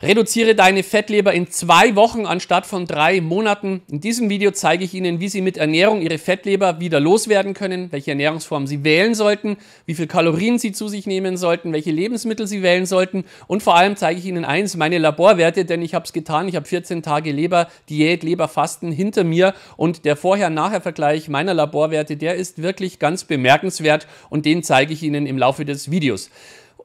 Reduziere deine Fettleber in zwei Wochen anstatt von drei Monaten. In diesem Video zeige ich Ihnen, wie Sie mit Ernährung Ihre Fettleber wieder loswerden können, welche Ernährungsform Sie wählen sollten, wie viel Kalorien Sie zu sich nehmen sollten, welche Lebensmittel Sie wählen sollten und vor allem zeige ich Ihnen eins, meine Laborwerte, denn ich habe es getan. Ich habe 14 Tage Leber, Diät, Leberfasten hinter mir und der Vorher-Nachher-Vergleich meiner Laborwerte, der ist wirklich ganz bemerkenswert und den zeige ich Ihnen im Laufe des Videos.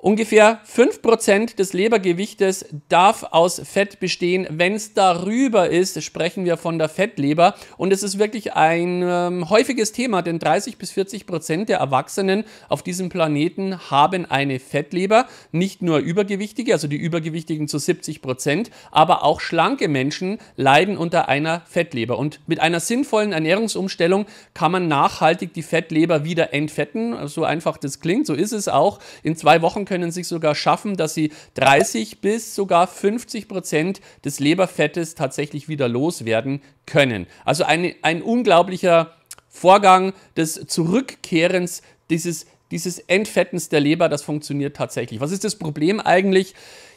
Ungefähr 5% des Lebergewichtes darf aus Fett bestehen. Wenn es darüber ist, sprechen wir von der Fettleber. Und es ist wirklich ein ähm, häufiges Thema, denn 30 bis 40% der Erwachsenen auf diesem Planeten haben eine Fettleber. Nicht nur Übergewichtige, also die Übergewichtigen zu 70%, aber auch schlanke Menschen leiden unter einer Fettleber. Und mit einer sinnvollen Ernährungsumstellung kann man nachhaltig die Fettleber wieder entfetten. So einfach das klingt, so ist es auch. In zwei Wochen können können sich sogar schaffen, dass sie 30 bis sogar 50 Prozent des Leberfettes tatsächlich wieder loswerden können. Also ein, ein unglaublicher Vorgang des Zurückkehrens dieses dieses Entfettens der Leber, das funktioniert tatsächlich. Was ist das Problem eigentlich?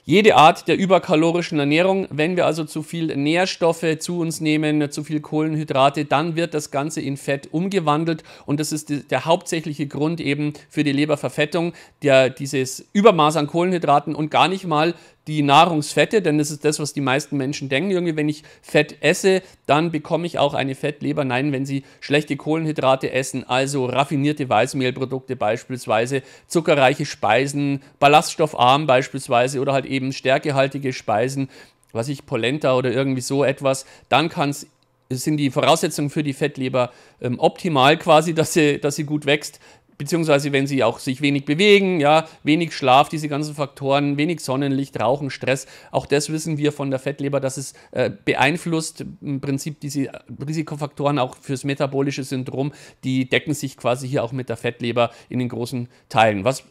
Jede Art der überkalorischen Ernährung, wenn wir also zu viel Nährstoffe zu uns nehmen, zu viel Kohlenhydrate, dann wird das Ganze in Fett umgewandelt und das ist der hauptsächliche Grund eben für die Leberverfettung, der, dieses Übermaß an Kohlenhydraten und gar nicht mal die Nahrungsfette, denn das ist das, was die meisten Menschen denken. Irgendwie, wenn ich Fett esse, dann bekomme ich auch eine Fettleber. Nein, wenn sie schlechte Kohlenhydrate essen, also raffinierte Weißmehlprodukte beispielsweise, zuckerreiche Speisen, ballaststoffarm beispielsweise oder halt eben stärkehaltige Speisen, was ich Polenta oder irgendwie so etwas, dann kann es sind die Voraussetzungen für die Fettleber ähm, optimal quasi, dass sie, dass sie gut wächst beziehungsweise wenn sie auch sich wenig bewegen, ja, wenig Schlaf, diese ganzen Faktoren, wenig Sonnenlicht, Rauchen, Stress, auch das wissen wir von der Fettleber, dass es äh, beeinflusst im Prinzip diese Risikofaktoren auch fürs metabolische Syndrom, die decken sich quasi hier auch mit der Fettleber in den großen Teilen. Was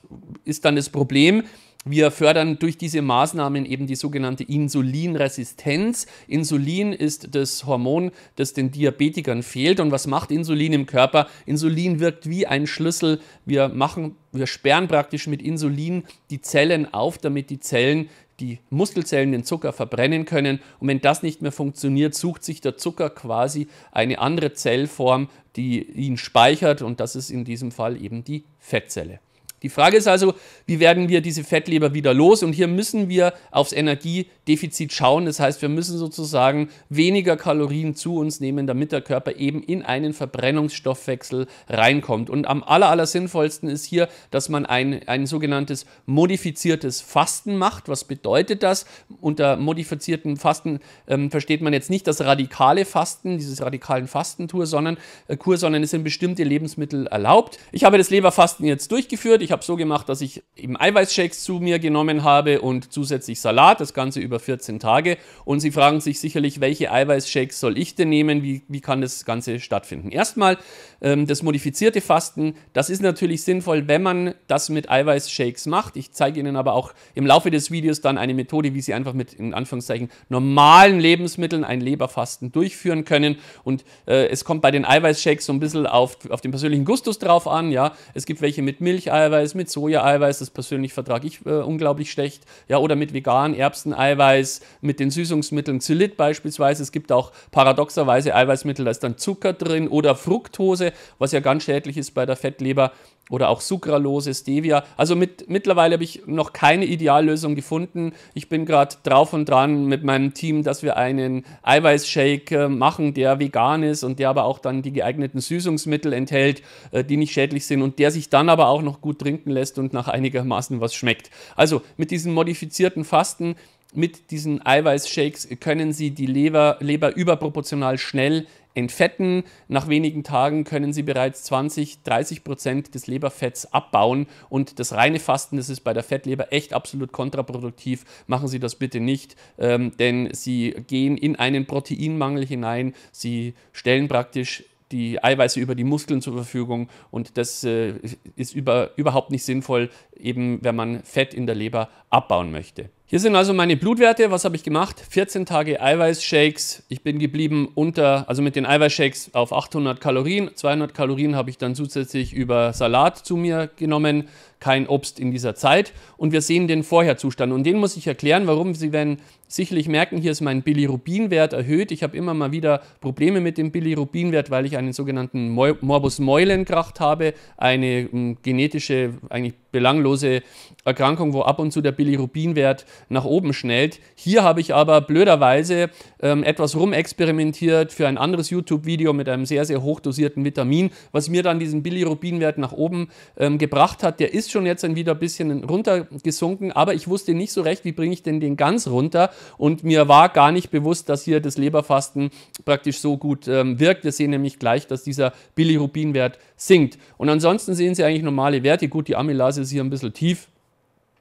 ist dann das Problem? Wir fördern durch diese Maßnahmen eben die sogenannte Insulinresistenz. Insulin ist das Hormon, das den Diabetikern fehlt. Und was macht Insulin im Körper? Insulin wirkt wie ein Schlüssel. Wir machen, wir sperren praktisch mit Insulin die Zellen auf, damit die Zellen die Muskelzellen den Zucker verbrennen können. Und wenn das nicht mehr funktioniert, sucht sich der Zucker quasi eine andere Zellform, die ihn speichert. Und das ist in diesem Fall eben die Fettzelle. Die Frage ist also, wie werden wir diese Fettleber wieder los? Und hier müssen wir aufs Energiedefizit schauen. Das heißt, wir müssen sozusagen weniger Kalorien zu uns nehmen, damit der Körper eben in einen Verbrennungsstoffwechsel reinkommt. Und am aller, aller sinnvollsten ist hier, dass man ein, ein sogenanntes modifiziertes Fasten macht. Was bedeutet das? Unter modifizierten Fasten ähm, versteht man jetzt nicht das radikale Fasten, dieses radikalen Fastentour, sondern, äh, Kur, sondern es sind bestimmte Lebensmittel erlaubt. Ich habe das Leberfasten jetzt durchgeführt. Ich habe so gemacht, dass ich eben Eiweißshakes zu mir genommen habe und zusätzlich Salat, das Ganze über 14 Tage. Und Sie fragen sich sicherlich, welche Eiweißshakes soll ich denn nehmen? Wie, wie kann das Ganze stattfinden? Erstmal ähm, das modifizierte Fasten. Das ist natürlich sinnvoll, wenn man das mit Eiweißshakes macht. Ich zeige Ihnen aber auch im Laufe des Videos dann eine Methode, wie Sie einfach mit in Anführungszeichen normalen Lebensmitteln ein Leberfasten durchführen können. Und äh, es kommt bei den Eiweißshakes so ein bisschen auf, auf den persönlichen Gustus drauf an. Ja, es gibt welche mit Milcheiweiß. Eiweiß, mit Soja-Eiweiß, das persönlich vertrage ich äh, unglaublich schlecht. Ja, oder mit veganen Erbsen-Eiweiß, mit den Süßungsmitteln Xylit beispielsweise. Es gibt auch paradoxerweise Eiweißmittel, da ist dann Zucker drin oder Fructose, was ja ganz schädlich ist bei der Fettleber oder auch Sucralose, Stevia. Also mit, mittlerweile habe ich noch keine Ideallösung gefunden. Ich bin gerade drauf und dran mit meinem Team, dass wir einen Eiweißshake äh, machen, der vegan ist und der aber auch dann die geeigneten Süßungsmittel enthält, äh, die nicht schädlich sind und der sich dann aber auch noch gut trinken lässt und nach einigermaßen was schmeckt. Also mit diesen modifizierten Fasten mit diesen Eiweißshakes können Sie die Leber, Leber überproportional schnell entfetten. Nach wenigen Tagen können Sie bereits 20, 30 Prozent des Leberfetts abbauen und das reine Fasten, das ist bei der Fettleber echt absolut kontraproduktiv. Machen Sie das bitte nicht, ähm, denn Sie gehen in einen Proteinmangel hinein. Sie stellen praktisch die Eiweiße über die Muskeln zur Verfügung und das äh, ist über, überhaupt nicht sinnvoll, eben wenn man Fett in der Leber abbauen möchte. Hier sind also meine Blutwerte. Was habe ich gemacht? 14 Tage Eiweißshakes. Ich bin geblieben unter, also mit den Eiweißshakes auf 800 Kalorien. 200 Kalorien habe ich dann zusätzlich über Salat zu mir genommen. Kein Obst in dieser Zeit. Und wir sehen den Vorherzustand. Und den muss ich erklären, warum Sie werden sicherlich merken, hier ist mein Bilirubinwert erhöht. Ich habe immer mal wieder Probleme mit dem Bilirubinwert, weil ich einen sogenannten Morbus Meulenkracht habe, eine genetische, eigentlich belanglose Erkrankung, wo ab und zu der Bilirubinwert nach oben schnellt. Hier habe ich aber blöderweise ähm, etwas rumexperimentiert für ein anderes YouTube-Video mit einem sehr, sehr hochdosierten Vitamin, was mir dann diesen Bilirubinwert nach oben ähm, gebracht hat. Der ist schon jetzt dann wieder ein bisschen runtergesunken, aber ich wusste nicht so recht, wie bringe ich denn den ganz runter. Und mir war gar nicht bewusst, dass hier das Leberfasten praktisch so gut ähm, wirkt. Wir sehen nämlich gleich, dass dieser Bilirubinwert sinkt. Und ansonsten sehen Sie eigentlich normale Werte. Gut, die Amylase ist hier ein bisschen tief.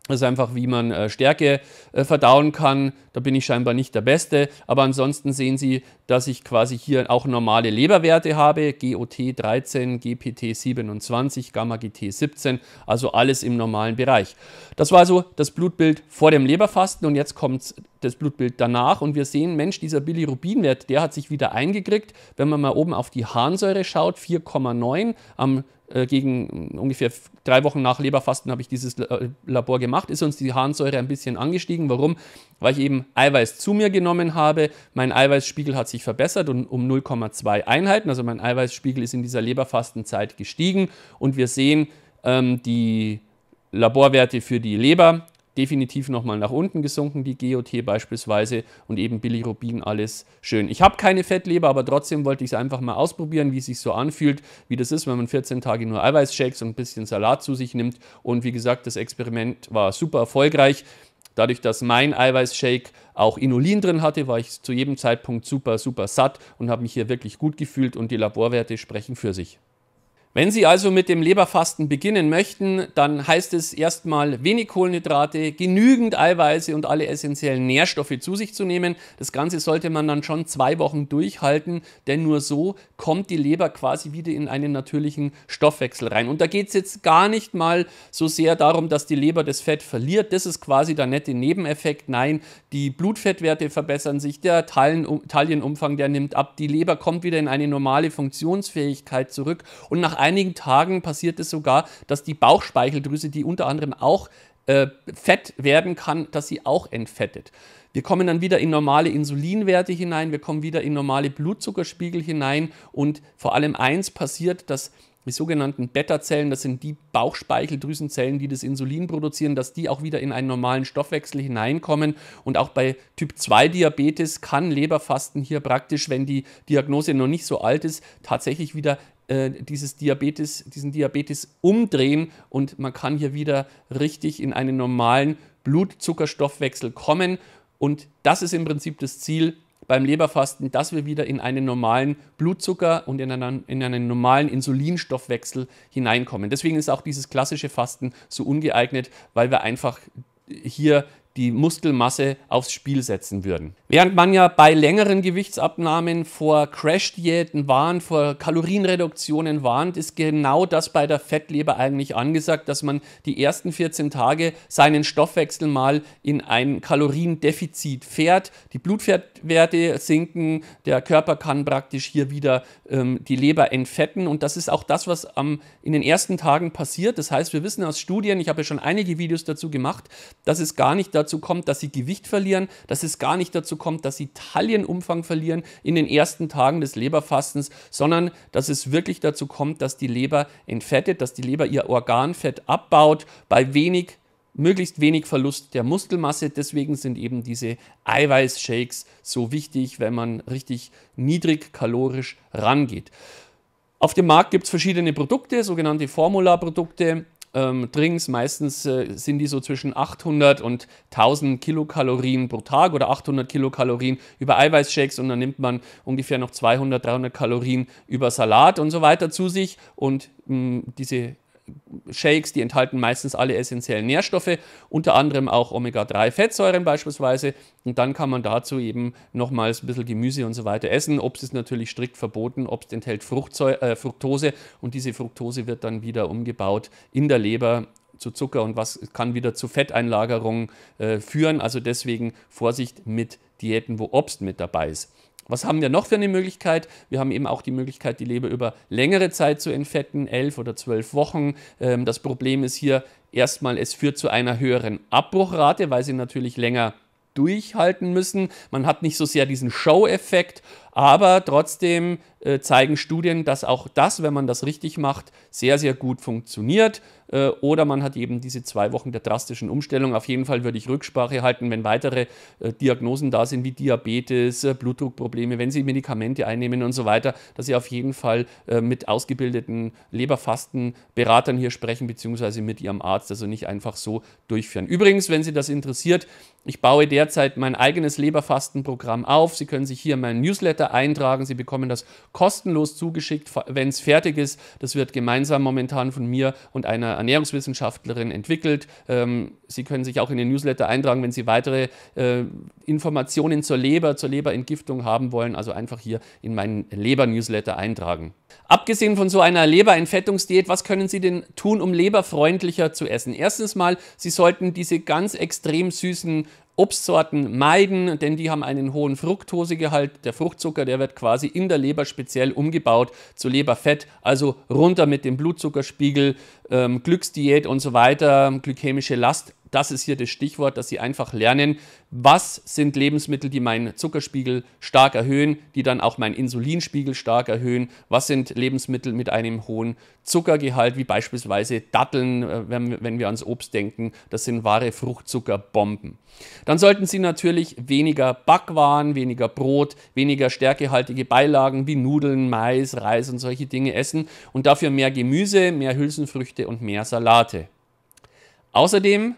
Das ist einfach, wie man äh, Stärke äh, verdauen kann. Da bin ich scheinbar nicht der Beste. Aber ansonsten sehen Sie, dass ich quasi hier auch normale Leberwerte habe. GOT 13, GPT 27, Gamma GT 17. Also alles im normalen Bereich. Das war also das Blutbild vor dem Leberfasten. Und jetzt kommt das Blutbild danach. Und wir sehen, Mensch, dieser Bilirubinwert, der hat sich wieder eingekriegt. Wenn man mal oben auf die Harnsäure schaut, 4,9 am äh, gegen mm, ungefähr drei Wochen nach Leberfasten habe ich dieses äh, Labor gemacht, ist uns die Harnsäure ein bisschen angestiegen. Warum? Weil ich eben Eiweiß zu mir genommen habe. Mein Eiweißspiegel hat sich verbessert und um 0,2 Einheiten. Also mein Eiweißspiegel ist in dieser Leberfastenzeit gestiegen und wir sehen, ähm, die Laborwerte für die Leber definitiv nochmal nach unten gesunken, die GOT beispielsweise und eben Bilirubin alles schön. Ich habe keine Fettleber, aber trotzdem wollte ich es einfach mal ausprobieren, wie es sich so anfühlt, wie das ist, wenn man 14 Tage nur Eiweißshakes und ein bisschen Salat zu sich nimmt. Und wie gesagt, das Experiment war super erfolgreich. Dadurch, dass mein Eiweißshake auch Inulin drin hatte, war ich zu jedem Zeitpunkt super, super satt und habe mich hier wirklich gut gefühlt und die Laborwerte sprechen für sich. Wenn Sie also mit dem Leberfasten beginnen möchten, dann heißt es erstmal wenig Kohlenhydrate, genügend Eiweiße und alle essentiellen Nährstoffe zu sich zu nehmen. Das Ganze sollte man dann schon zwei Wochen durchhalten, denn nur so kommt die Leber quasi wieder in einen natürlichen Stoffwechsel rein. Und da geht es jetzt gar nicht mal so sehr darum, dass die Leber das Fett verliert. Das ist quasi der nette Nebeneffekt. Nein, die Blutfettwerte verbessern sich, der Talenumfang, der nimmt ab, die Leber kommt wieder in eine normale Funktionsfähigkeit zurück und nach einigen Tagen passiert es sogar, dass die Bauchspeicheldrüse, die unter anderem auch äh, fett werden kann, dass sie auch entfettet. Wir kommen dann wieder in normale Insulinwerte hinein, wir kommen wieder in normale Blutzuckerspiegel hinein und vor allem eins passiert, dass die sogenannten Beta-Zellen, das sind die Bauchspeicheldrüsenzellen, die das Insulin produzieren, dass die auch wieder in einen normalen Stoffwechsel hineinkommen. Und auch bei Typ-2-Diabetes kann Leberfasten hier praktisch, wenn die Diagnose noch nicht so alt ist, tatsächlich wieder äh, dieses Diabetes, diesen Diabetes umdrehen und man kann hier wieder richtig in einen normalen Blutzuckerstoffwechsel kommen. Und das ist im Prinzip das Ziel beim Leberfasten, dass wir wieder in einen normalen Blutzucker und in einen, in einen normalen Insulinstoffwechsel hineinkommen. Deswegen ist auch dieses klassische Fasten so ungeeignet, weil wir einfach hier die Muskelmasse aufs Spiel setzen würden. Während man ja bei längeren Gewichtsabnahmen vor Crash-Diäten warnt, vor Kalorienreduktionen warnt, ist genau das bei der Fettleber eigentlich angesagt, dass man die ersten 14 Tage seinen Stoffwechsel mal in ein Kaloriendefizit fährt. Die Blutfettwerte sinken, der Körper kann praktisch hier wieder ähm, die Leber entfetten und das ist auch das, was ähm, in den ersten Tagen passiert. Das heißt, wir wissen aus Studien, ich habe ja schon einige Videos dazu gemacht, dass es gar nicht da dazu kommt, dass sie Gewicht verlieren, dass es gar nicht dazu kommt, dass sie Taillenumfang verlieren in den ersten Tagen des Leberfastens, sondern dass es wirklich dazu kommt, dass die Leber entfettet, dass die Leber ihr Organfett abbaut bei wenig möglichst wenig Verlust der Muskelmasse. Deswegen sind eben diese Eiweißshakes so wichtig, wenn man richtig niedrig kalorisch rangeht. Auf dem Markt gibt es verschiedene Produkte, sogenannte Formula-Produkte ähm, Drinks. Meistens äh, sind die so zwischen 800 und 1000 Kilokalorien pro Tag oder 800 Kilokalorien über Eiweißshakes und dann nimmt man ungefähr noch 200, 300 Kalorien über Salat und so weiter zu sich. Und mh, mm, diese Shakes, die enthalten meistens alle essentiellen Nährstoffe, unter anderem auch Omega-3-Fettsäuren beispielsweise. Und dann kann man dazu eben nochmals ein bisschen Gemüse und so weiter essen. Obst ist natürlich strikt verboten, Obst enthält äh, Fructose und diese Fructose wird dann wieder umgebaut in der Leber zu Zucker und was kann wieder zu Fetteinlagerungen äh, führen. Also deswegen Vorsicht mit Diäten, wo Obst mit dabei ist. Was haben wir noch für eine Möglichkeit? Wir haben eben auch die Möglichkeit, die Leber über längere Zeit zu entfetten, elf oder zwölf Wochen. Ähm, das Problem ist hier erstmal, es führt zu einer höheren Abbruchrate, weil sie natürlich länger durchhalten müssen. Man hat nicht so sehr diesen Show-Effekt aber trotzdem äh, zeigen Studien, dass auch das, wenn man das richtig macht, sehr, sehr gut funktioniert. Äh, oder man hat eben diese zwei Wochen der drastischen Umstellung. Auf jeden Fall würde ich Rücksprache halten, wenn weitere äh, Diagnosen da sind, wie Diabetes, äh, Blutdruckprobleme, wenn Sie Medikamente einnehmen und so weiter, dass Sie auf jeden Fall äh, mit ausgebildeten Leberfastenberatern hier sprechen, beziehungsweise mit Ihrem Arzt, also nicht einfach so durchführen. Übrigens, wenn Sie das interessiert, ich baue derzeit mein eigenes Leberfastenprogramm auf. Sie können sich hier meinen Newsletter Seite eintragen. Sie bekommen das kostenlos zugeschickt, wenn es fertig ist. Das wird gemeinsam momentan von mir und einer Ernährungswissenschaftlerin entwickelt. Ähm, Sie können sich auch in den Newsletter eintragen, wenn Sie weitere äh, Informationen zur Leber, zur Leberentgiftung haben wollen. Also einfach hier in meinen Leber-Newsletter eintragen. Abgesehen von so einer Leberentfettungsdiät, was können Sie denn tun, um leberfreundlicher zu essen? Erstens mal, Sie sollten diese ganz extrem süßen Obstsorten meiden, denn die haben einen hohen Fructosegehalt. Der Fruchtzucker, der wird quasi in der Leber speziell umgebaut zu Leberfett. Also runter mit dem Blutzuckerspiegel, ähm, Glücksdiät und so weiter, glykämische Last das ist hier das Stichwort, dass sie einfach lernen, was sind Lebensmittel, die meinen Zuckerspiegel stark erhöhen, die dann auch meinen Insulinspiegel stark erhöhen, was sind Lebensmittel mit einem hohen Zuckergehalt, wie beispielsweise Datteln, äh, wenn, wenn wir ans Obst denken, das sind wahre Fruchtzuckerbomben. Dann sollten Sie natürlich weniger Backwaren, weniger Brot, weniger stärkehaltige Beilagen wie Nudeln, Mais, Reis und solche Dinge essen und dafür mehr Gemüse, mehr Hülsenfrüchte und mehr Salate. Außerdem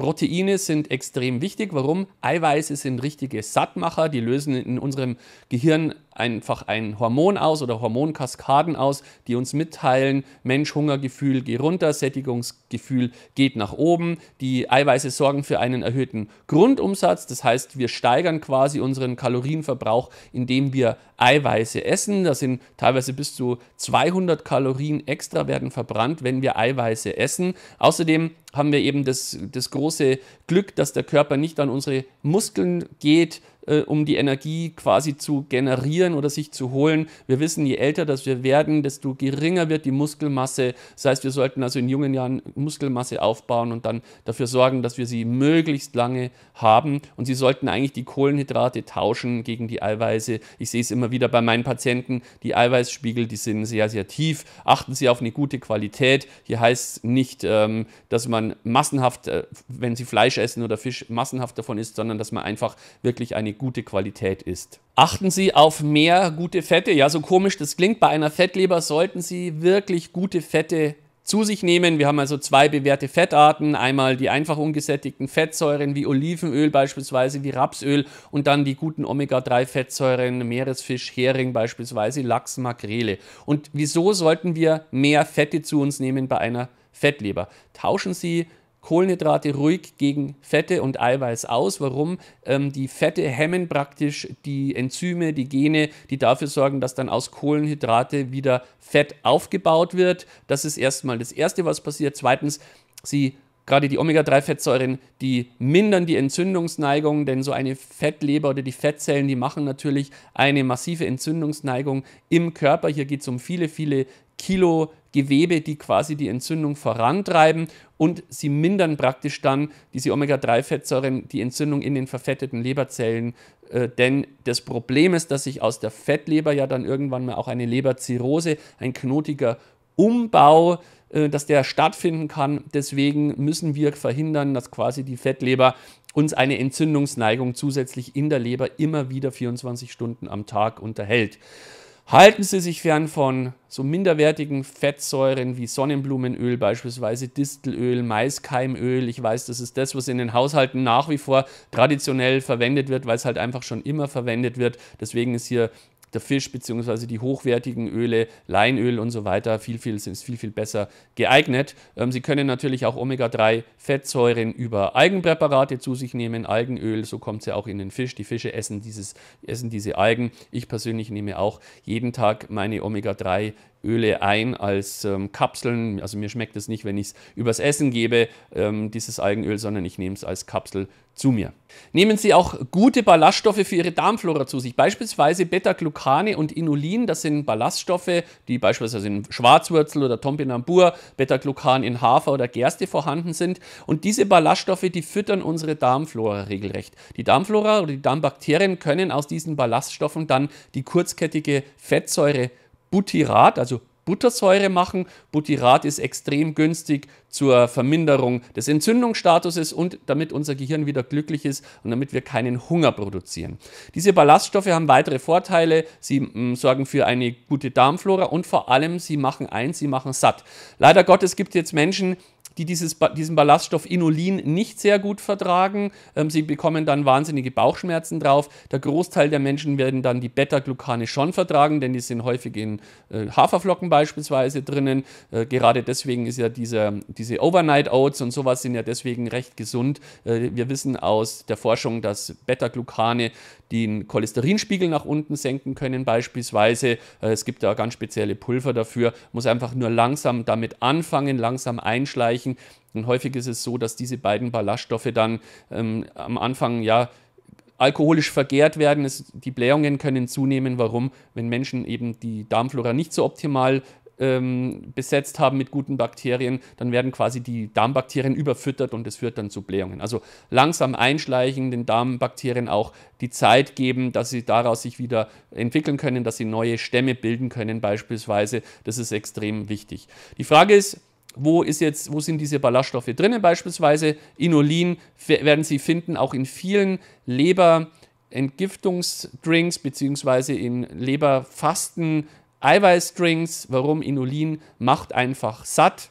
Proteine sind extrem wichtig. Warum? Eiweiße sind richtige Sattmacher, die lösen in unserem Gehirn einfach ein Hormon aus oder Hormonkaskaden aus, die uns mitteilen, Mensch, Hungergefühl geht runter, Sättigungsgefühl geht nach oben. Die Eiweiße sorgen für einen erhöhten Grundumsatz, das heißt, wir steigern quasi unseren Kalorienverbrauch, indem wir Eiweiße essen. Da sind teilweise bis zu 200 Kalorien extra werden verbrannt, wenn wir Eiweiße essen. Außerdem haben wir eben das, das große Glück, dass der Körper nicht an unsere Muskeln geht, äh, um die Energie quasi zu generieren oder sich zu holen. Wir wissen, je älter das wir werden, desto geringer wird die Muskelmasse. Das heißt, wir sollten also in jungen Jahren Muskelmasse aufbauen und dann dafür sorgen, dass wir sie möglichst lange haben. Und sie sollten eigentlich die Kohlenhydrate tauschen gegen die Eiweiße. Ich sehe es immer wieder bei meinen Patienten, die Eiweißspiegel, die sind sehr, sehr tief. Achten Sie auf eine gute Qualität. Hier heißt es nicht, ähm, dass man massenhaft, äh, wenn Sie Fleisch essen oder Fisch, massenhaft davon isst, sondern dass man einfach wirklich eine gute Qualität ist. Achten Sie auf mehr gute Fette. Ja, so komisch das klingt, bei einer Fettleber sollten Sie wirklich gute Fette zu sich nehmen. Wir haben also zwei bewährte Fettarten, einmal die einfach ungesättigten Fettsäuren wie Olivenöl beispielsweise, wie Rapsöl und dann die guten Omega-3-Fettsäuren, Meeresfisch, Hering beispielsweise, Lachs, Makrele. Und wieso sollten wir mehr Fette zu uns nehmen bei einer Fettleber? Tauschen Sie Kohlenhydrate ruhig gegen Fette und Eiweiß aus. Warum? Ähm, die Fette hemmen praktisch die Enzyme, die Gene, die dafür sorgen, dass dann aus Kohlenhydrate wieder Fett aufgebaut wird. Das ist erstmal das Erste, was passiert. Zweitens, sie gerade die Omega-3-Fettsäuren, die mindern die Entzündungsneigung, denn so eine Fettleber oder die Fettzellen, die machen natürlich eine massive Entzündungsneigung im Körper. Hier geht es um viele, viele Kilo Gewebe, die quasi die Entzündung vorantreiben und sie mindern praktisch dann diese Omega-3-Fettsäuren die Entzündung in den verfetteten Leberzellen. Äh, denn das Problem ist, dass sich aus der Fettleber ja dann irgendwann mal auch eine Leberzirrhose, ein knotiger Umbau, äh, dass der stattfinden kann. Deswegen müssen wir verhindern, dass quasi die Fettleber uns eine Entzündungsneigung zusätzlich in der Leber immer wieder 24 Stunden am Tag unterhält. Halten Sie sich fern von so minderwertigen Fettsäuren wie Sonnenblumenöl beispielsweise, Distelöl, Maiskeimöl. Ich weiß, das ist das, was in den Haushalten nach wie vor traditionell verwendet wird, weil es halt einfach schon immer verwendet wird. Deswegen ist hier der Fisch bzw. die hochwertigen Öle, Leinöl und so weiter, viel, viel sind viel, viel besser geeignet. Ähm, Sie können natürlich auch Omega-3-Fettsäuren über Algenpräparate zu sich nehmen, Algenöl, so kommt es ja auch in den Fisch. Die Fische essen, dieses, essen diese Algen. Ich persönlich nehme auch jeden Tag meine Omega-3 Öle ein als ähm, Kapseln. Also mir schmeckt es nicht, wenn ich es übers Essen gebe, ähm, dieses Algenöl, sondern ich nehme es als Kapsel zu mir. Nehmen Sie auch gute Ballaststoffe für Ihre Darmflora zu sich, beispielsweise Beta-Glucane und Inulin. Das sind Ballaststoffe, die beispielsweise in Schwarzwurzel oder Tombinambur, Beta-Glucan in Hafer oder Gerste vorhanden sind. Und diese Ballaststoffe, die füttern unsere Darmflora regelrecht. Die Darmflora oder die Darmbakterien können aus diesen Ballaststoffen dann die kurzkettige Fettsäure Butyrat, also Buttersäure machen. Butyrat ist extrem günstig zur Verminderung des Entzündungsstatuses und damit unser Gehirn wieder glücklich ist und damit wir keinen Hunger produzieren. Diese Ballaststoffe haben weitere Vorteile. Sie mh, mm, sorgen für eine gute Darmflora und vor allem, sie machen eins, sie machen satt. Leider Gottes gibt es jetzt Menschen, die dieses, diesen Ballaststoff Inulin nicht sehr gut vertragen. Ähm, sie bekommen dann wahnsinnige Bauchschmerzen drauf. Der Großteil der Menschen werden dann die Beta-Glucane schon vertragen, denn die sind häufig in äh, Haferflocken beispielsweise drinnen. Äh, gerade deswegen ist ja dieser, diese Overnight Oats und sowas sind ja deswegen recht gesund. Äh, wir wissen aus der Forschung, dass Beta-Glucane den Cholesterinspiegel nach unten senken können, beispielsweise. Äh, es gibt da ganz spezielle Pulver dafür. Muss einfach nur langsam damit anfangen, langsam einschleichen. Und häufig ist es so, dass diese beiden Ballaststoffe dann ähm, am Anfang ja alkoholisch vergehrt werden. Es, die Blähungen können zunehmen. Warum? Wenn Menschen eben die Darmflora nicht so optimal ähm, besetzt haben mit guten Bakterien, dann werden quasi die Darmbakterien überfüttert und es führt dann zu Blähungen. Also langsam einschleichen, den Darmbakterien auch die Zeit geben, dass sie daraus sich wieder entwickeln können, dass sie neue Stämme bilden können beispielsweise. Das ist extrem wichtig. Die Frage ist, wo, ist jetzt, wo sind diese Ballaststoffe drinnen beispielsweise? Inulin werden Sie finden auch in vielen Leberentgiftungsdrinks Entgiftungsdrinks beziehungsweise in Leberfasten Eiweißdrinks, warum Inulin macht einfach satt.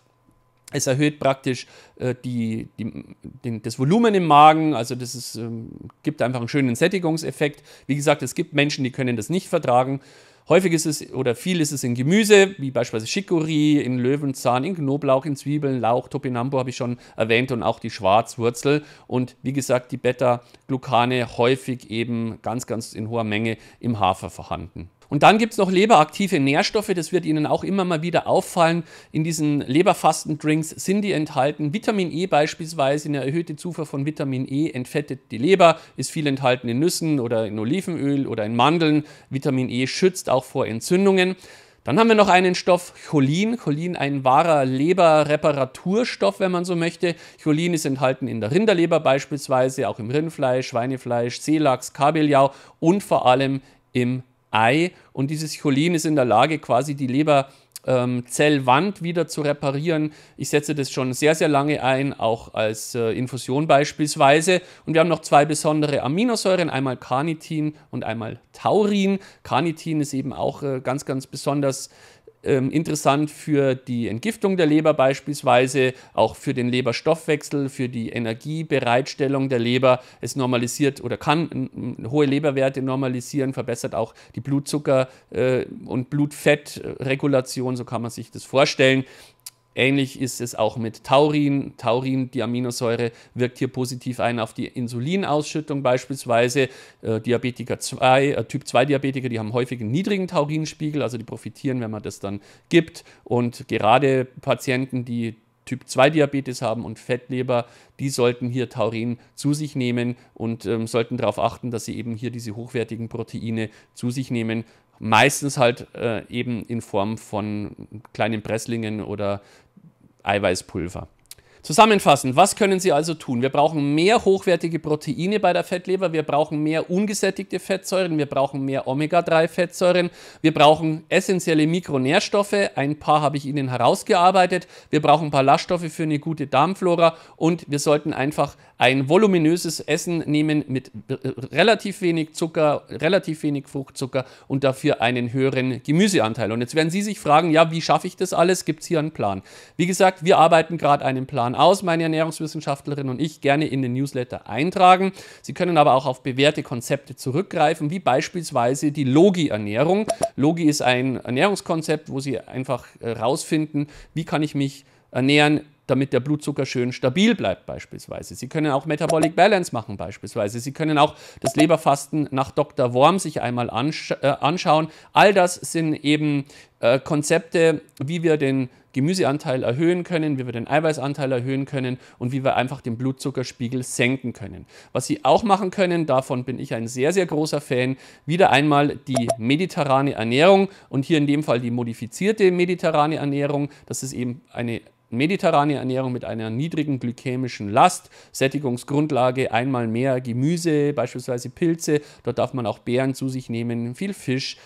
Es erhöht praktisch äh, die, die, den, das Volumen im Magen, also das ist, ähm, gibt einfach einen schönen Sättigungseffekt. Wie gesagt, es gibt Menschen, die können das nicht vertragen. Häufig ist es oder viel ist es in Gemüse, wie beispielsweise Chicorée, in Löwenzahn, in Knoblauch, in Zwiebeln, Lauch, Topinambo habe ich schon erwähnt und auch die Schwarzwurzel. Und wie gesagt, die Beta-Glucane häufig eben ganz, ganz in hoher Menge im Hafer vorhanden. Und dann gibt es noch leberaktive Nährstoffe, das wird Ihnen auch immer mal wieder auffallen. In diesen Leberfastendrinks sind die enthalten. Vitamin E beispielsweise, eine erhöhte Zufuhr von Vitamin E entfettet die Leber, ist viel enthalten in Nüssen oder in Olivenöl oder in Mandeln. Vitamin E schützt auch vor Entzündungen. Dann haben wir noch einen Stoff Cholin. Cholin ein wahrer Leberreparaturstoff, wenn man so möchte. Cholin ist enthalten in der Rinderleber beispielsweise, auch im Rindfleisch, Schweinefleisch, Seelachs, Kabeljau und vor allem im Ei. Und dieses Cholin ist in der Lage, quasi die Leberzellwand ähm, wieder zu reparieren. Ich setze das schon sehr, sehr lange ein, auch als äh, Infusion beispielsweise. Und wir haben noch zwei besondere Aminosäuren, einmal Carnitin und einmal Taurin. Carnitin ist eben auch äh, ganz, ganz besonders ähm, interessant für die Entgiftung der Leber beispielsweise, auch für den Leberstoffwechsel, für die Energiebereitstellung der Leber. Es normalisiert oder kann ähm, hohe Leberwerte normalisieren, verbessert auch die Blutzucker- äh, und Blutfettregulation, so kann man sich das vorstellen. Ähnlich ist es auch mit Taurin. Taurin, die Aminosäure, wirkt hier positiv ein auf die Insulinausschüttung beispielsweise. Äh, Diabetiker 2, äh, Typ 2 Diabetiker, die haben häufig einen niedrigen Taurinspiegel, also die profitieren, wenn man das dann gibt. Und gerade Patienten, die Typ 2 Diabetes haben und Fettleber, die sollten hier Taurin zu sich nehmen und ähm, sollten darauf achten, dass sie eben hier diese hochwertigen Proteine zu sich nehmen. Meistens halt äh, eben in Form von kleinen Presslingen oder Eiweißpulver. Zusammenfassend, was können Sie also tun? Wir brauchen mehr hochwertige Proteine bei der Fettleber, wir brauchen mehr ungesättigte Fettsäuren, wir brauchen mehr Omega-3-Fettsäuren, wir brauchen essentielle Mikronährstoffe, ein paar habe ich Ihnen herausgearbeitet, wir brauchen ein paar Laststoffe für eine gute Darmflora und wir sollten einfach ein voluminöses Essen nehmen mit relativ wenig Zucker, relativ wenig Fruchtzucker und dafür einen höheren Gemüseanteil. Und jetzt werden Sie sich fragen, ja, wie schaffe ich das alles? Gibt es hier einen Plan? Wie gesagt, wir arbeiten gerade einen Plan Jahren aus, meine Ernährungswissenschaftlerin und ich, gerne in den Newsletter eintragen. Sie können aber auch auf bewährte Konzepte zurückgreifen, wie beispielsweise die Logi-Ernährung. Logi ist ein Ernährungskonzept, wo Sie einfach herausfinden, äh, wie kann ich mich ernähren, damit der Blutzucker schön stabil bleibt beispielsweise. Sie können auch Metabolic Balance machen beispielsweise. Sie können auch das Leberfasten nach Dr. Worm sich einmal ansch äh anschauen. All das sind eben äh, Konzepte, wie wir den Gemüseanteil erhöhen können, wie wir den Eiweißanteil erhöhen können und wie wir einfach den Blutzuckerspiegel senken können. Was Sie auch machen können, davon bin ich ein sehr, sehr großer Fan, wieder einmal die mediterrane Ernährung und hier in dem Fall die modifizierte mediterrane Ernährung. Das ist eben eine mediterrane Ernährung mit einer niedrigen glykämischen Last, Sättigungsgrundlage einmal mehr Gemüse, beispielsweise Pilze, dort darf man auch Beeren zu sich nehmen, viel Fisch,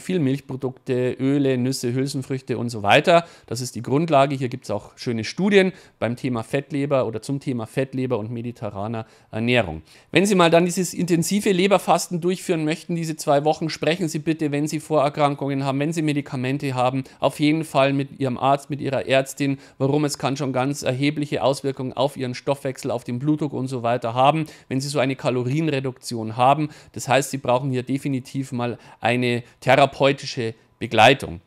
viel Milchprodukte, Öle, Nüsse, Hülsenfrüchte und so weiter. Das ist die Grundlage. Hier gibt es auch schöne Studien beim Thema Fettleber oder zum Thema Fettleber und mediterraner Ernährung. Wenn Sie mal dann dieses intensive Leberfasten durchführen möchten, diese zwei Wochen, sprechen Sie bitte, wenn Sie Vorerkrankungen haben, wenn Sie Medikamente haben, auf jeden Fall mit Ihrem Arzt, mit Ihrer Ärztin. Warum? Es kann schon ganz erhebliche Auswirkungen auf Ihren Stoffwechsel, auf den Blutdruck und so weiter haben, wenn Sie so eine Kalorienreduktion haben. Das heißt, Sie brauchen hier definitiv mal eine therapeutische Begleitung.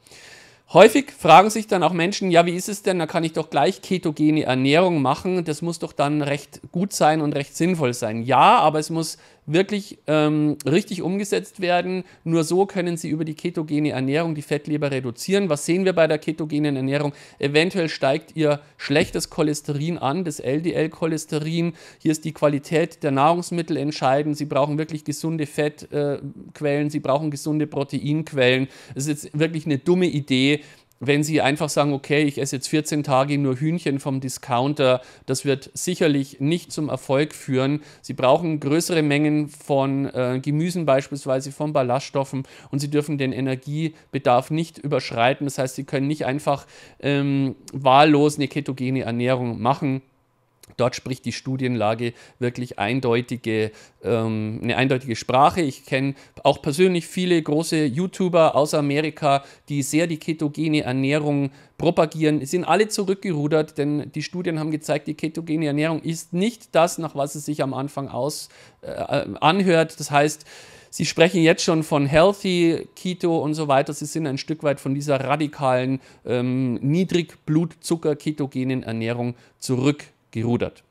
Häufig fragen sich dann auch Menschen, ja, wie ist es denn, da kann ich doch gleich ketogene Ernährung machen, das muss doch dann recht gut sein und recht sinnvoll sein. Ja, aber es muss wirklich ähm, richtig umgesetzt werden. Nur so können sie über die ketogene Ernährung die Fettleber reduzieren. Was sehen wir bei der ketogenen Ernährung? Eventuell steigt ihr schlechtes Cholesterin an, das LDL-Cholesterin. Hier ist die Qualität der Nahrungsmittel entscheidend. Sie brauchen wirklich gesunde Fettquellen, äh, sie brauchen gesunde Proteinquellen. Es ist jetzt wirklich eine dumme Idee, wenn Sie einfach sagen, okay, ich esse jetzt 14 Tage nur Hühnchen vom Discounter, das wird sicherlich nicht zum Erfolg führen. Sie brauchen größere Mengen von äh, Gemüsen beispielsweise, von Ballaststoffen und Sie dürfen den Energiebedarf nicht überschreiten. Das heißt, Sie können nicht einfach ähm, wahllos eine ketogene Ernährung machen. Dort spricht die Studienlage wirklich eindeutige, ähm, eine eindeutige Sprache. Ich kenne auch persönlich viele große YouTuber aus Amerika, die sehr die ketogene Ernährung propagieren. Es sind alle zurückgerudert, denn die Studien haben gezeigt, die ketogene Ernährung ist nicht das, nach was es sich am Anfang aus, äh, anhört. Das heißt, Sie sprechen jetzt schon von Healthy Keto und so weiter. Sie sind ein Stück weit von dieser radikalen, ähm, niedrig Blutzucker ketogenen Ernährung zurückgerudert gerudert.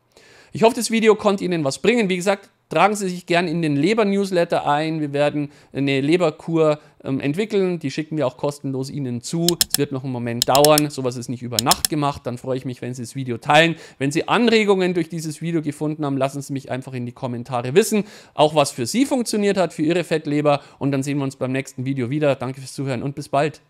Ich hoffe, das Video konnte Ihnen was bringen. Wie gesagt, tragen Sie sich gern in den Leber-Newsletter ein. Wir werden eine Leberkur ähm, entwickeln. Die schicken wir auch kostenlos Ihnen zu. Es wird noch einen Moment dauern. Sowas ist nicht über Nacht gemacht. Dann freue ich mich, wenn Sie das Video teilen. Wenn Sie Anregungen durch dieses Video gefunden haben, lassen Sie mich einfach in die Kommentare wissen. Auch was für Sie funktioniert hat, für Ihre Fettleber. Und dann sehen wir uns beim nächsten Video wieder. Danke fürs Zuhören und bis bald.